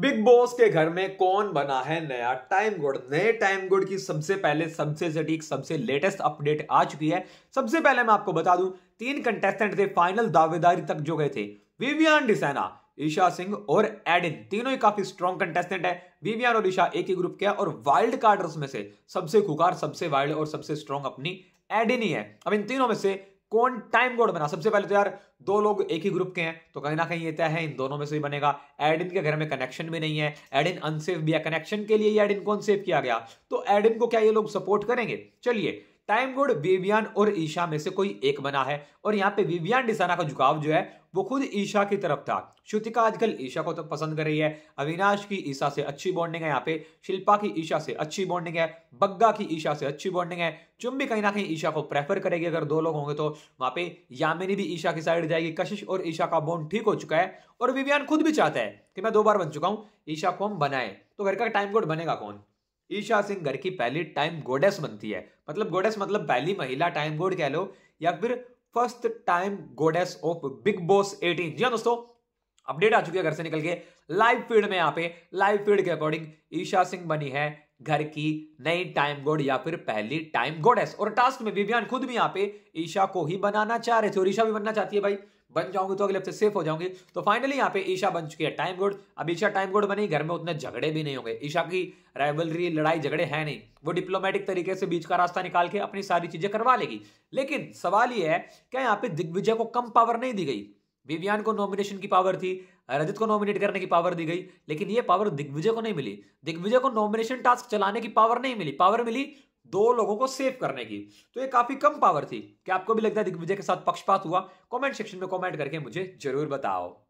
big boss के घर में कौन बना है नया टाइम गुड नए टाइम गुड की सबसे पहले सबसे सटीक सबसे लेटेस्ट अपडेट आ चुकी है सबसे पहले मैं आपको बता दूं तीन कंटेस्टेंट थे फाइनल दावेदारी तक जो गए थे विवियान डिसेना ईशा सिंह और एडिन तीनों ही काफी स्ट्रॉन्ग कंटेस्टेंट है विवियान और ईशा एक ही ग्रुप के है और वाइल्ड कार्डर्स में से सबसे खुकार सबसे वाइल्ड और सबसे स्ट्रॉन्ग अपनी एडिन ही है अब इन तीनों में से कौन टाइम गोड बना सबसे पहले तो यार दो लोग एक ही ग्रुप के हैं तो कहीं ना कहीं ये तय है इन दोनों में से ही बनेगा एडिन के घर में कनेक्शन भी नहीं है एडिन अनसेफ भी है कनेक्शन के लिए एडिन को अनसेफ किया गया तो एडिन को क्या ये लोग सपोर्ट करेंगे चलिए टाइम गोड विवियन और ईशा में से कोई एक बना है और यहाँ पे विवियन डिसाना का झुकाव जो है वो खुद ईशा की तरफ था श्रुतिका आजकल ईशा को तो पसंद कर रही है अविनाश की ईशा से अच्छी बॉन्डिंग है यहाँ पे शिल्पा की ईशा से अच्छी बॉन्डिंग है बग्गा की ईशा से अच्छी बॉन्डिंग है चुम भी कहीं ना कहीं ईशा को प्रेफर करेगी अगर दो लोग होंगे तो वहां पे यामिनी भी ईशा की साइड जाएगी कशिश और ईशा का बॉन्ड ठीक हो चुका है और विवियन खुद भी चाहता है कि मैं दो बार बन चुका हूँ ईशा को हम बनाए तो घर का टाइम कोड बनेगा कौन ईशा सिंह घर की पहली टाइम गोडेस बनती है मतलब गोडेस मतलब पहली महिला टाइम गोड कह लो या फिर first time goddess of Bigg Boss eighteen जी हाँ दोस्तों अपडेट आ चुकी है घर से निकल के लाइव फीड में यहाँ पे लाइव फीड के अकॉर्डिंग ईशा सिंह बनी है घर की नई टाइम गोड या फिर पहली टाइम गोडेस और टास्क में विवियान खुद भी यहाँ पे ईशा को ही बनाना चाह रहे थे और ईशा भी बनना चाहती है भाई बन जाऊंगी तो अगले हफ्ते सेफ हो जाऊंगी तो फाइनली यहाँ पे ईशा बन चुकी है टाइम गुड अब ईशा टाइम गुड बनी घर में उतने झगड़े भी नहीं होंगे ईशा की राइवलरी लड़ाई झगड़े हैं नहीं वो डिप्लोमेटिक तरीके से बीच का रास्ता निकाल के अपनी सारी चीजें करवा लेगी लेकिन सवाल ये है क्या यहाँ पे दिग्विजय को कम पावर नहीं दी गई विवियान को नॉमिनेशन की पावर थी रजत को नॉमिनेट करने की पावर दी गई लेकिन ये पावर दिग्विजय को नहीं मिली दिग्विजय को नॉमिनेशन टास्क चलाने की पावर नहीं मिली पावर मिली दो लोगों को सेव करने की तो ये काफी कम पावर थी क्या आपको भी लगता है दिग्विजय के साथ पक्षपात हुआ कमेंट सेक्शन में कमेंट करके मुझे जरूर बताओ